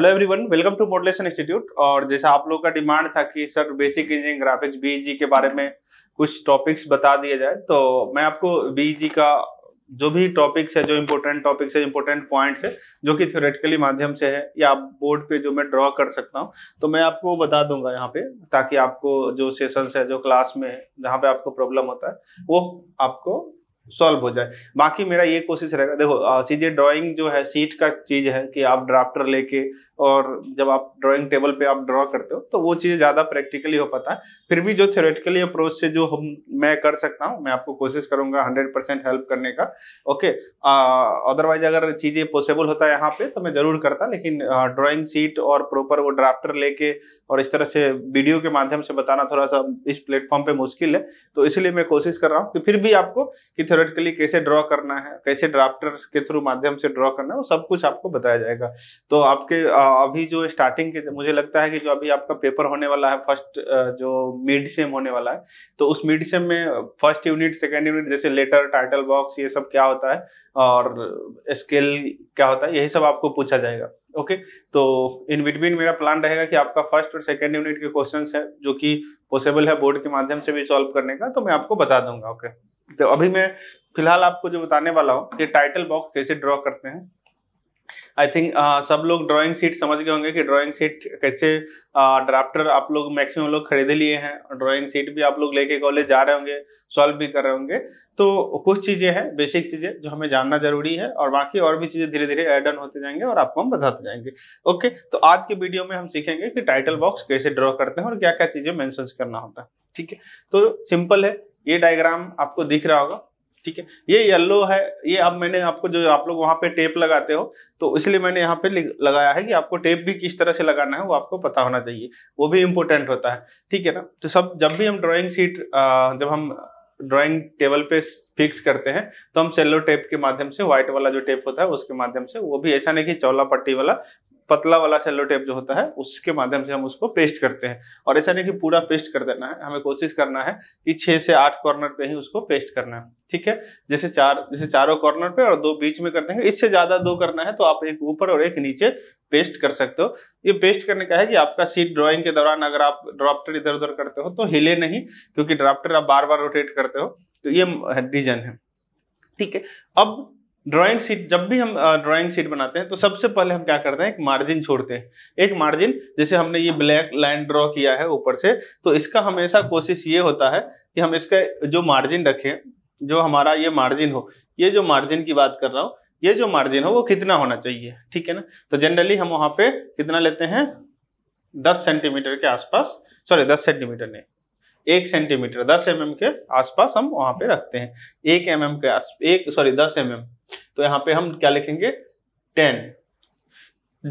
Hello everyone welcome to modulation institute और जैसा आप लोग का डिमांड था कि sir basic engineering graphics BG के बारे में कुछ टॉपिक्स बता दिए जाए तो मैं आपको बीजी e का जो भी टॉपिक्स है जो इम्पोर्टेंट टॉपिक्स है इम्पोर्टेंट पॉइंट्स है जो कि थ्योरेटिकली माध्यम से है या आप बोर्ड पे जो मैं ड्रॉ कर सकता हूँ तो मैं आपको बता दूंगा यहाँ पे ताकि आपको जो सेशंस है जो क्लास में है जहाँ पे आपको प्रॉब्लम होता है वो आपको सॉल्व हो जाए बाकी मेरा ये कोशिश रहेगा देखो सीधे ड्राइंग जो है सीट का चीज़ है कि आप ड्राफ्टर लेके और जब आप ड्राइंग टेबल पे आप ड्रॉ करते हो तो वो चीज़ ज़्यादा प्रैक्टिकली हो पाता है फिर भी जो थ्योरेटिकली अप्रोच से जो हम मैं कर सकता हूँ मैं आपको कोशिश करूंगा हंड्रेड परसेंट हेल्प करने का ओके अदरवाइज अगर चीज़ें पॉसिबल होता है यहाँ पे तो मैं ज़रूर करता लेकिन ड्रॉइंग सीट और प्रॉपर वो ड्राफ्टर लेके और इस तरह से वीडियो के माध्यम से बताना थोड़ा सा इस प्लेटफॉर्म पर मुश्किल है तो इसलिए मैं कोशिश कर रहा हूँ कि फिर भी आपको कि थियोरेटिकली कैसे ड्रॉ करना है कैसे ड्राफ्टर के थ्रू माध्यम से ड्रॉ करना है वो सब कुछ आपको बताया जाएगा तो आपके अभी जो स्टार्टिंग के मुझे लगता है कि जो अभी आपका पेपर होने वाला है फर्स्ट जो मिड सेम होने वाला है तो उस मिड सेम में फर्स्ट यूनिट सेकेंड यूनिट जैसे लेटर टाइटल बॉक्स ये सब क्या होता है और स्केल क्या होता है यही सब आपको पूछा जाएगा ओके okay, तो इन बिटवीन मेरा प्लान रहेगा कि आपका फर्स्ट और सेकेंड यूनिट के क्वेश्चंस है जो कि पॉसिबल है बोर्ड के माध्यम से भी सॉल्व करने का तो मैं आपको बता दूंगा ओके okay? तो अभी मैं फिलहाल आपको जो बताने वाला हूँ कि टाइटल बॉक्स कैसे ड्रॉ करते हैं आई थिंक uh, सब लोग ड्राइंग सीट समझ गए होंगे कि ड्राइंग सीट कैसे ड्राफ्टर uh, आप लोग मैक्सिमम लोग खरीदे लिए हैं ड्राइंग सीट भी आप लोग लेके कॉलेज जा रहे होंगे सॉल्व भी कर रहे होंगे तो कुछ चीज़ें हैं बेसिक चीज़ें जो हमें जानना जरूरी है और बाकी और भी चीज़ें धीरे धीरे एडन होते जाएंगे और आपको हम बताते जाएंगे ओके तो आज के वीडियो में हम सीखेंगे कि टाइटल बॉक्स कैसे ड्रॉ करते हैं और क्या क्या चीज़ें मैंशन करना होता है ठीक है तो सिंपल है ये डायग्राम आपको दिख रहा होगा ठीक है ये येलो है ये अब मैंने आपको जो आप लोग वहां पे टेप लगाते हो तो इसलिए मैंने यहाँ पे लगाया है कि आपको टेप भी किस तरह से लगाना है वो आपको पता होना चाहिए वो भी इम्पोर्टेंट होता है ठीक है ना तो सब जब भी हम ड्राइंग सीट जब हम ड्राइंग टेबल पे फिक्स करते हैं तो हम सेलो टेप के माध्यम से व्हाइट वाला जो टेप होता है उसके माध्यम से वो भी ऐसा नहीं कि चौला पट्टी वाला पतला वाला सेलो टेप जो होता है उसके माध्यम से हम उसको पेस्ट करते हैं और ऐसा नहीं कि पूरा पेस्ट कर देना है हमें कोशिश करना है कि छह से आठ कॉर्नर पे ही उसको पेस्ट करना है ठीक है जैसे चार जैसे चारों कॉर्नर पे और दो बीच में कर देंगे इससे ज़्यादा दो करना है तो आप एक ऊपर और एक नीचे पेस्ट कर सकते हो ये पेस्ट करने का है कि आपका सीट ड्रॉइंग के दौरान अगर आप ड्राफ्टर इधर उधर करते हो तो हिले नहीं क्योंकि ड्राफ्टर आप बार बार रोटेट करते हो तो ये रीजन है ठीक है अब ड्राइंग शीट जब भी हम ड्राइंग शीट बनाते हैं तो सबसे पहले हम क्या करते हैं एक मार्जिन छोड़ते हैं एक मार्जिन जैसे हमने ये ब्लैक लाइन ड्रॉ किया है ऊपर से तो इसका हमेशा कोशिश ये होता है कि हम इसका जो मार्जिन रखें जो हमारा ये मार्जिन हो ये जो मार्जिन की बात कर रहा हूँ ये जो मार्जिन हो वो कितना होना चाहिए ठीक है ना तो जनरली हम वहाँ पे कितना लेते हैं दस सेंटीमीटर के आसपास सॉरी दस सेंटीमीटर नहीं एक सेंटीमीटर दस एम mm के आसपास हम वहां पे रखते हैं एक एम mm के आस एक सॉरी दस एम mm. तो यहाँ पे हम क्या लिखेंगे टेन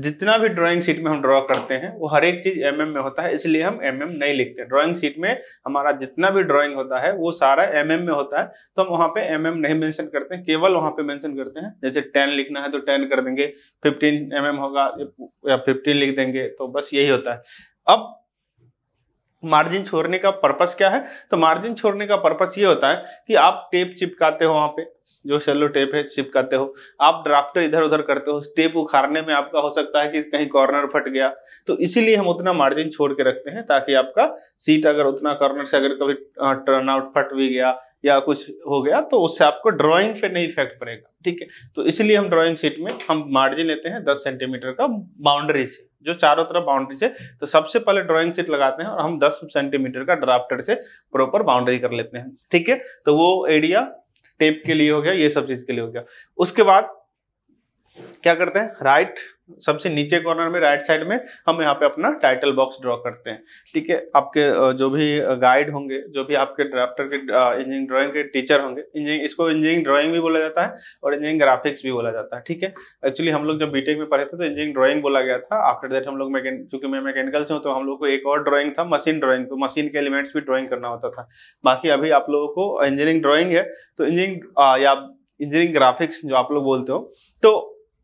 जितना भी ड्राइंग शीट में हम ड्रॉ करते हैं वो हर एक चीज एम mm में होता है इसलिए हम एम mm नहीं लिखते ड्राइंग शीट में हमारा जितना भी ड्राइंग होता है वो सारा एम mm में होता है तो हम वहाँ पे एम mm नहीं मेंशन करते हैं केवल वहाँ पे मेंशन करते हैं जैसे टेन लिखना है तो टेन कर देंगे फिफ्टीन एम mm होगा या फिफ्टीन लिख देंगे तो बस यही होता है अब मार्जिन छोड़ने का पर्पस क्या है तो मार्जिन छोड़ने का पर्पस ये होता है कि आप टेप चिपकाते हो वहाँ पे जो सेलो टेप है चिपकाते हो आप ड्राफ्टर इधर उधर करते हो टेप उखाड़ने में आपका हो सकता है कि कहीं कॉर्नर फट गया तो इसीलिए हम उतना मार्जिन छोड़ के रखते हैं ताकि आपका सीट अगर उतना कॉर्नर से अगर कभी टर्न हाँ, आउट फट भी गया या कुछ हो गया तो उससे आपको ड्राइंग पे नहीं इफेक्ट पड़ेगा ठीक है तो इसलिए हम ड्राइंग शीट में हम मार्जिन लेते हैं दस सेंटीमीटर का बाउंड्री से जो चारों तरफ बाउंड्री से तो सबसे पहले ड्राइंग शीट लगाते हैं और हम दस सेंटीमीटर का ड्राफ्टर से प्रॉपर बाउंड्री कर लेते हैं ठीक है तो वो एरिया टेप के लिए हो गया ये सब चीज के लिए हो गया उसके बाद क्या करते हैं राइट सबसे नीचे कॉर्नर में राइट साइड में हम यहाँ पे अपना टाइटल बॉक्स ड्रॉ करते हैं ठीक है आपके जो भी गाइड होंगे जो भी आपके ड्राफ्टर के इंजीनियरिंग ड्राइंग के टीचर होंगे इंजीनियरिंग इसको इंजीनियरिंग ड्राइंग भी बोला जाता है और इंजीनियरिंग ग्राफिक्स भी बोला जाता है ठीक है एक्चुअली हम लोग जब बीटेक में पढ़े थे तो इंजीनियरिंग ड्रॉइंग बोला गया था आफ्टर दैट हम लोग चूंकि मैं मैकेनिकल से हूँ तो हम लोग को एक और ड्रॉइंग था मशीन ड्रॉइंग तो मशीन के एलिमेंट्स भी ड्रॉइंग करना होता था बाकी अभी आप लोगों को इंजीनियरिंग ड्रॉइंग है तो इंजीनियरिंग या इंजीनियरिंग ग्राफिक्स जो आप लोग बोलते हो तो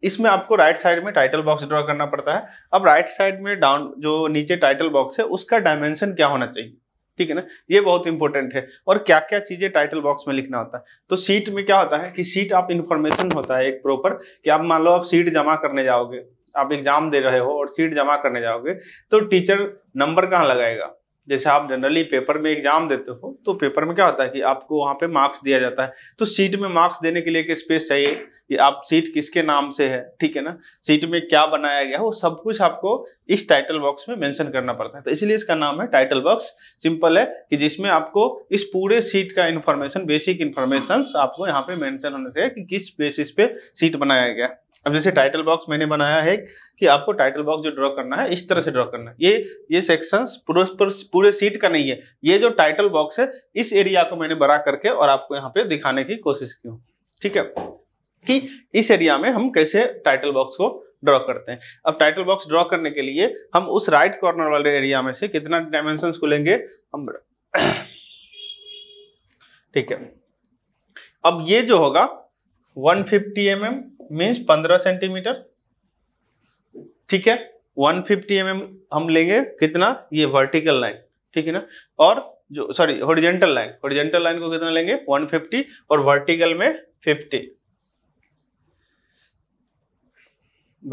इसमें आपको राइट साइड में टाइटल बॉक्स ड्रॉ करना पड़ता है अब राइट साइड में डाउन जो नीचे टाइटल बॉक्स है उसका डायमेंशन क्या होना चाहिए ठीक है ना ये बहुत इंपॉर्टेंट है और क्या क्या चीजें टाइटल बॉक्स में लिखना होता है तो सीट में क्या होता है कि सीट आप इंफॉर्मेशन होता है एक प्रॉपर कि आप मान लो आप सीट जमा करने जाओगे आप एग्जाम दे रहे हो और सीट जमा करने जाओगे तो टीचर नंबर कहाँ लगाएगा जैसे आप जनरली पेपर में एग्जाम देते हो तो पेपर में क्या होता है कि आपको वहाँ पे मार्क्स दिया जाता है तो सीट में मार्क्स देने के लिए एक स्पेस चाहिए कि आप सीट किसके नाम से है ठीक है ना सीट में क्या बनाया गया है वो सब कुछ आपको इस टाइटल बॉक्स में मेंशन करना पड़ता है तो इसलिए इसका नाम है टाइटल बॉक्स सिंपल है कि जिसमें आपको इस पूरे सीट का इन्फॉर्मेशन बेसिक इन्फॉर्मेशन आपको यहाँ पे मैंशन होना चाहिए कि किस बेसिस पे सीट बनाया गया अब जैसे टाइटल बॉक्स मैंने बनाया है कि आपको टाइटल बॉक्स जो ड्रॉ करना है इस तरह से ड्रॉ करना है ये ये सेक्शन पूरे सीट का नहीं है ये जो टाइटल बॉक्स है इस एरिया को मैंने बड़ा करके और आपको यहाँ पे दिखाने की कोशिश की हूँ ठीक है कि इस एरिया में हम कैसे टाइटल बॉक्स को ड्रॉ करते हैं अब टाइटल बॉक्स ड्रॉ करने के लिए हम उस राइट कॉर्नर वाले एरिया में से कितना डायमेंशन को लेंगे हम ठीक है अब ये जो होगा 150 फिफ्टी mm, मीन्स पंद्रह सेंटीमीटर ठीक है 150 फिफ्टी mm हम लेंगे कितना ये वर्टिकल लाइन ठीक है ना और जो sorry horizontal line horizontal line को कितना लेंगे 150 और वर्टिकल में 50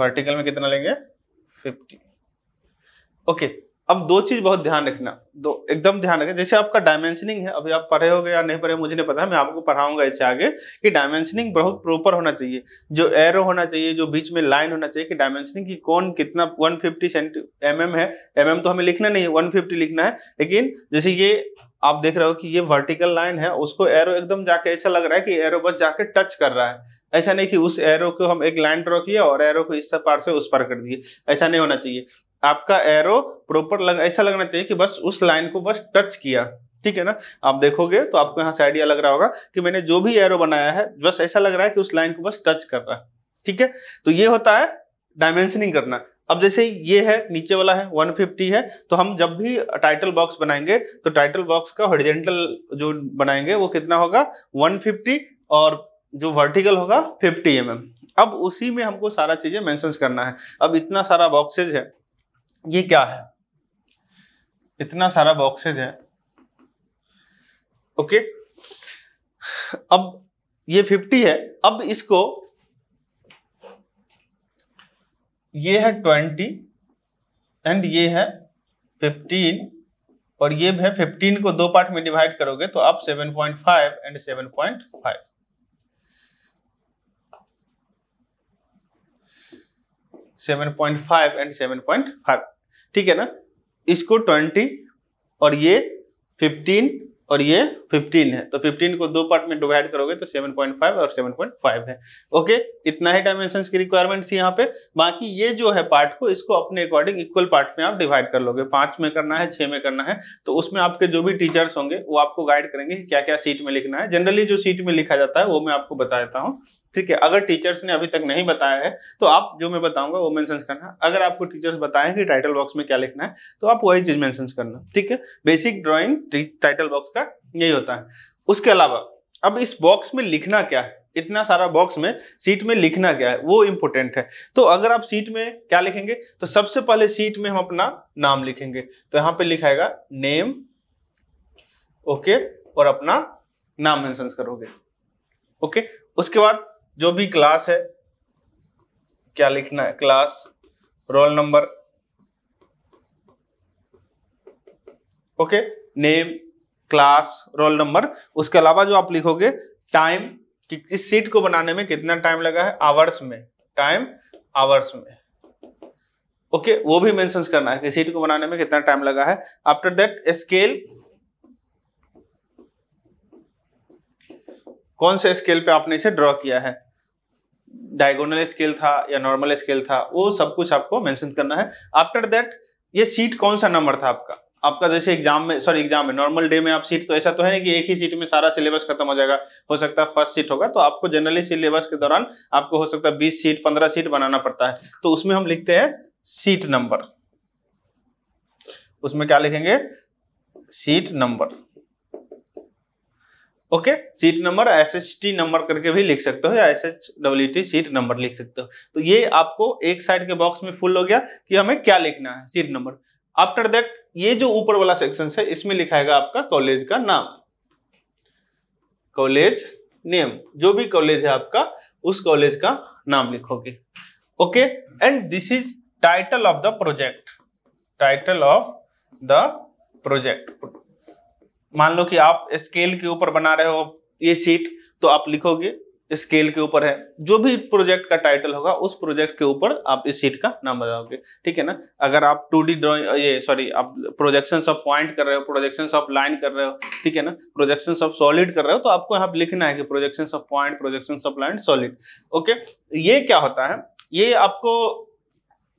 वर्टिकल में कितना लेंगे 50 ओके okay. अब दो चीज बहुत ध्यान रखना दो एकदम ध्यान रखना जैसे आपका डायमेंशनिंग है अभी आप पढ़े होगे या नहीं पढ़े मुझे नहीं पता मैं आपको पढ़ाऊंगा इससे आगे कि डायमेंशनिंग बहुत प्रॉपर होना चाहिए जो एरो होना चाहिए जो बीच में लाइन होना चाहिए कि डायमेंशनिंग की कौन कितना 150 फिफ्टी सेंटी एम है एम mm तो हमें लिखना नहीं है फिफ्टी लिखना है लेकिन जैसे ये आप देख रहे हो कि ये वर्टिकल लाइन है उसको एरो एकदम जाके ऐसा लग रहा है कि एरो बस जाके टच कर रहा है ऐसा नहीं कि उस एरो को हम एक लाइन ड्रॉ किया और एरो को इस पार से उस पार कर दिए ऐसा नहीं होना चाहिए आपका एरो प्रॉपर लग ऐसा लगना चाहिए कि बस उस लाइन को बस टच किया ठीक है ना आप देखोगे तो आपको यहाँ से आइडिया लग रहा होगा कि मैंने जो भी एरो बनाया है बस ऐसा लग रहा है कि उस लाइन को बस टच कर रहा है ठीक है तो ये होता है डायमेंशनिंग करना अब जैसे ये है नीचे वाला है 150 है तो हम जब भी टाइटल बॉक्स बनाएंगे तो टाइटल बॉक्स का हॉरिजेंटल जो बनाएंगे वो कितना होगा 150 और जो वर्टिकल होगा 50 एम mm. अब उसी में हमको सारा चीजें मेंशन करना है अब इतना सारा बॉक्सेज है ये क्या है इतना सारा बॉक्सेज है ओके अब ये फिफ्टी है अब इसको ये है ट्वेंटी एंड ये है फिफ्टीन और ये भी है फिफ्टीन को दो पार्ट में डिवाइड करोगे तो आप seven point five and seven point five seven point five and seven point five ठीक है ना इसको ट्वेंटी और ये फिफ्टीन और ये 15 है तो 15 को दो पार्ट में डिवाइड करोगे तो 7.5 और 7.5 है ओके इतना ही डायमेंशन की रिक्वायरमेंट थी यहाँ पे बाकी ये जो है पार्ट को इसको अपने अकॉर्डिंग इक्वल पार्ट में आप डिवाइड कर लोगे पांच में करना है छह में करना है तो उसमें आपके जो भी टीचर्स होंगे वो आपको गाइड करेंगे क्या क्या सीट में लिखना है जनरली जो सीट में लिखा जाता है वो मैं आपको बता देता हूँ ठीक है अगर टीचर्स ने अभी तक नहीं बताया है तो आप जो मैं बताऊंगा वो मैं करना अगर आपको टीचर्स बताएं कि टाइटल बॉक्स में क्या लिखना है तो आप वही चीज मैं करना ठीक है बेसिक ड्रॉइंग टाइटल बॉक्स का का यही होता है उसके अलावा अब इस बॉक्स में लिखना क्या है इतना सारा बॉक्स में सीट में लिखना क्या है वो इंपॉर्टेंट है तो अगर आप सीट में क्या लिखेंगे तो सबसे पहले सीट में हम अपना नाम लिखेंगे तो यहां पे लिखाएगा नेम ओके और अपना नाम मेंशन करोगे ओके उसके बाद जो भी क्लास है क्या लिखना है class roll number okay name class roll number उसके अलावा जो आप लिखोगे टाइम कि इस सीट को बनाने में कितना टाइम लगा है आवर्स में टाइम आवर्स में ओके okay, वो भी मेंशन करना है कि सीट को बनाने में कितना टाइम लगा है आफ्टर दैट स्केल कौन से स्केल पे आपने इसे ड्रॉ किया है डायगोनल स्केल था या नॉर्मल स्केल था वो सब कुछ आपको मेंशन करना है आफ्टर दैट ये सीट कौन सा नंबर था आपका आपका जैसे एग्जाम में सॉरी एग्जाम में नॉर्मल डे में आप सीट तो ऐसा तो है ना कि एक ही सीट में सारा सिलेबस खत्म हो जाएगा हो सकता है फर्स्ट सीट होगा तो आपको जनरली सिलेबस के दौरान आपको हो सकता है बीस सीट पंद्रह सीट बनाना पड़ता है तो उसमें हम लिखते हैं सीट नंबर उसमें क्या लिखेंगे seat number okay seat number S S T number करके भी लिख सकते हो या S H W T seat number लिख सकते हो तो ये आपको एक साइड के बॉक्स में फुल हो गया कि हमें क्या लिखना है सीट नंबर आफ्टर दैट ये जो ऊपर वाला सेक्शन है इसमें लिखाएगा आपका कॉलेज का नाम कॉलेज नेम जो भी कॉलेज है आपका उस कॉलेज का नाम लिखोगे okay and this is title of the project title of the project मान लो कि आप स्केल के ऊपर बना रहे हो ये सीट तो आप लिखोगे स्केल के ऊपर है जो भी प्रोजेक्ट का टाइटल होगा उस प्रोजेक्ट के ऊपर आप इस सीट का नाम बताओगे ठीक है ना अगर आप टू डी ड्रॉइंग ये सॉरी आप प्रोजेक्शन ऑफ पॉइंट कर रहे हो प्रोजेक्शन ऑफ लाइन कर रहे हो ठीक है ना प्रोजेक्शन ऑफ सॉलिड कर रहे हो तो आपको यहाँ लिखना है कि projection of point projection of line solid okay ये क्या होता है ये आपको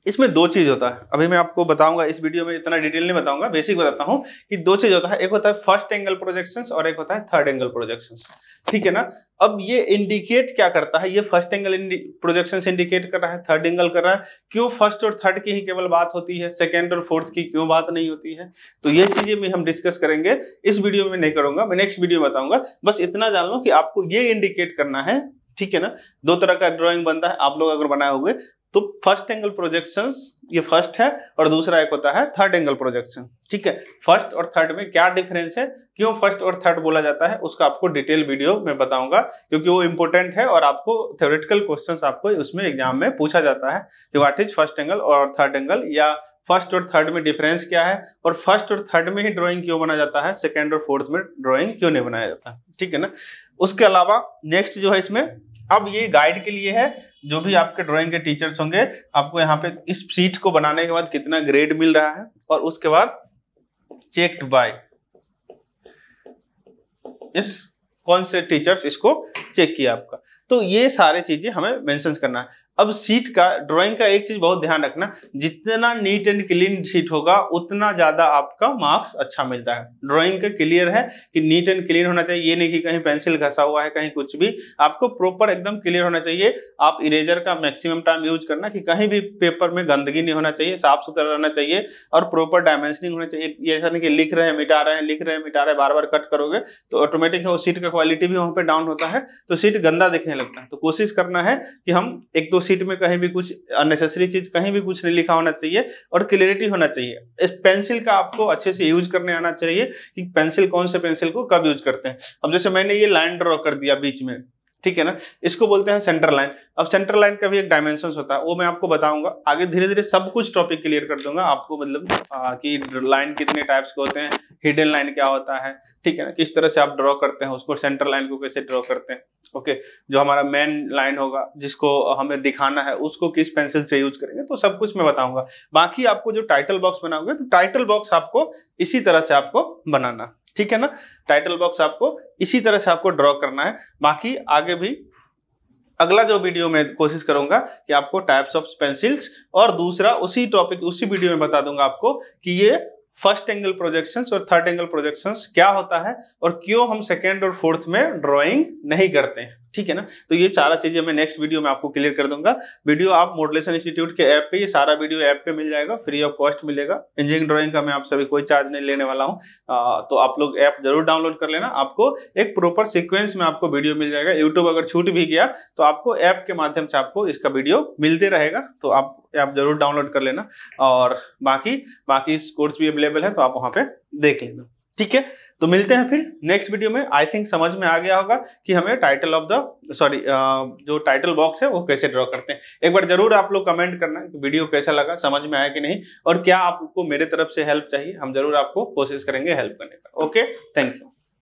इसमें दो चीज होता है अभी मैं आपको बताऊंगा इस वीडियो में इतना डिटेल नहीं बताऊंगा बेसिक बताता हूँ कि दो चीज होता है एक होता है फर्स्ट एंगल प्रोजेक्शंस और एक होता है थर्ड एंगल प्रोजेक्शंस ठीक है ना अब ये इंडिकेट क्या करता है ये फर्स्ट एंगल प्रोजेक्शन इंडिकेट कर रहा है थर्ड एंगल कर रहा है क्यों फर्स्ट और थर्ड की ही केवल बात होती है सेकेंड और फोर्थ की क्यों बात नहीं होती है तो ये चीजें भी हम डिस्कस करेंगे इस वीडियो में नहीं करूंगा मैं नेक्स्ट वीडियो में बताऊंगा बस इतना जान लो कि आपको ये इंडिकेट करना है ठीक है ना दो तरह का ड्राइंग बनता है आप लोग अगर बनाए होंगे तो फर्स्ट एंगल प्रोजेक्शन ये फर्स्ट है और दूसरा एक होता है थर्ड एंगल प्रोजेक्शन ठीक है फर्स्ट और थर्ड में क्या डिफरेंस है क्यों फर्स्ट और थर्ड बोला जाता है उसका आपको डिटेल वीडियो में बताऊंगा क्योंकि वो इंपॉर्टेंट है और आपको थ्योरेटिकल क्वेश्चंस आपको उसमें एग्जाम में पूछा जाता है कि वाट इज फर्स्ट एंगल और थर्ड एंगल या फर्स्ट और थर्ड में डिफरेंस क्या है और फर्स्ट और थर्ड में ही ड्रॉइंग क्यों बनाया जाता है सेकेंड और फोर्थ में ड्रॉइंग क्यों नहीं बनाया जाता ठीक है ना उसके अलावा नेक्स्ट जो है इसमें अब ये गाइड के लिए है जो भी आपके ड्राइंग के टीचर्स होंगे आपको यहाँ पे इस सीट को बनाने के बाद कितना ग्रेड मिल रहा है और उसके बाद चेक्ड बाय इस कौन से टीचर्स इसको चेक किया आपका तो ये सारे चीजें हमें मेंशन करना है अब सीट का ड्राइंग का एक चीज बहुत ध्यान रखना जितना नीट एंड क्लीन सीट होगा उतना ज्यादा आपका मार्क्स अच्छा मिलता है ड्राइंग का क्लियर है कि नीट एंड क्लीन होना चाहिए ये नहीं कि कहीं पेंसिल घसा हुआ है कहीं कुछ भी आपको प्रॉपर एकदम क्लियर होना चाहिए आप इरेजर का मैक्सिमम टाइम यूज करना कि कहीं भी पेपर में गंदगी नहीं होना चाहिए साफ सुथरा रहना चाहिए और प्रॉपर डायमेंशनिंग होना चाहिए ये ऐसा नहीं कि लिख रहे हैं मिटा रहे हैं लिख रहे हैं मिटा रहे हैं बार बार कट करोगे तो ऑटोमेटिक वो सीट का क्वालिटी भी वहां पर डाउन होता है तो सीट गंदा दिखने नहीं लगता है तो कोशिश करना है कि हम एक दो सीट में कहीं भी कुछ अननेसेसरी चीज़ कहीं भी कुछ नहीं लिखा होना चाहिए और क्लियरिटी होना चाहिए इस पेंसिल का आपको अच्छे से यूज करने आना चाहिए कि पेंसिल कौन से पेंसिल को कब यूज करते हैं अब जैसे मैंने ये लाइन ड्रॉ कर दिया बीच में ठीक है ना इसको बोलते हैं सेंटर लाइन अब सेंटर लाइन का भी एक डायमेंशन होता है वो मैं आपको बताऊंगा आगे धीरे धीरे सब कुछ टॉपिक क्लियर कर दूंगा आपको मतलब कि लाइन कितने टाइप्स के होते हैं हिडन लाइन क्या होता है ठीक है ना किस तरह से आप ड्रॉ करते हैं उसको सेंटर लाइन को कैसे ड्रॉ करते हैं ओके जो हमारा मेन लाइन होगा जिसको हमें दिखाना है उसको किस पेंसिल से यूज करेंगे तो सब कुछ मैं बताऊंगा बाकी आपको जो टाइटल बॉक्स बनाओगे तो टाइटल बॉक्स आपको इसी तरह से आपको बनाना ठीक है ना टाइटल बॉक्स आपको इसी तरह से आपको ड्रॉ करना है बाकी आगे भी अगला जो वीडियो में कोशिश करूंगा कि आपको टाइप्स ऑफ पेंसिल्स और दूसरा उसी टॉपिक उसी वीडियो में बता दूंगा आपको कि ये फर्स्ट एंगल प्रोजेक्शंस और थर्ड एंगल प्रोजेक्शंस क्या होता है और क्यों हम सेकेंड और फोर्थ में ड्राइंग नहीं करते हैं ठीक है ना तो ये सारा चीजें मैं नेक्स्ट वीडियो में आपको क्लियर कर दूंगा वीडियो आप मॉडलेशन इंस्टीट्यूट के ऐप पे ये सारा वीडियो ऐप पे मिल जाएगा फ्री ऑफ कॉस्ट मिलेगा इंजीनियरिंग ड्राइंग का मैं आप सभी कोई चार्ज नहीं लेने वाला हूँ तो आप लोग ऐप जरूर डाउनलोड कर लेना आपको एक प्रॉपर सिक्वेंस में आपको वीडियो मिल जाएगा यूट्यूब अगर छूट भी गया तो आपको ऐप के माध्यम से आपको इसका वीडियो मिलते रहेगा तो आप ऐप जरूर डाउनलोड कर लेना और बाकी बाकी कोर्स भी अवेलेबल है तो आप वहाँ पे देख लेना ठीक है तो मिलते हैं फिर नेक्स्ट वीडियो में आई थिंक समझ में आ गया होगा कि हमें टाइटल ऑफ द सॉरी जो टाइटल बॉक्स है वो कैसे ड्रॉ करते हैं एक बार जरूर आप लोग कमेंट करना कि वीडियो कैसा लगा समझ में आया कि नहीं और क्या आपको मेरे तरफ से हेल्प चाहिए हम जरूर आपको कोशिश करेंगे हेल्प करने का ओके थैंक यू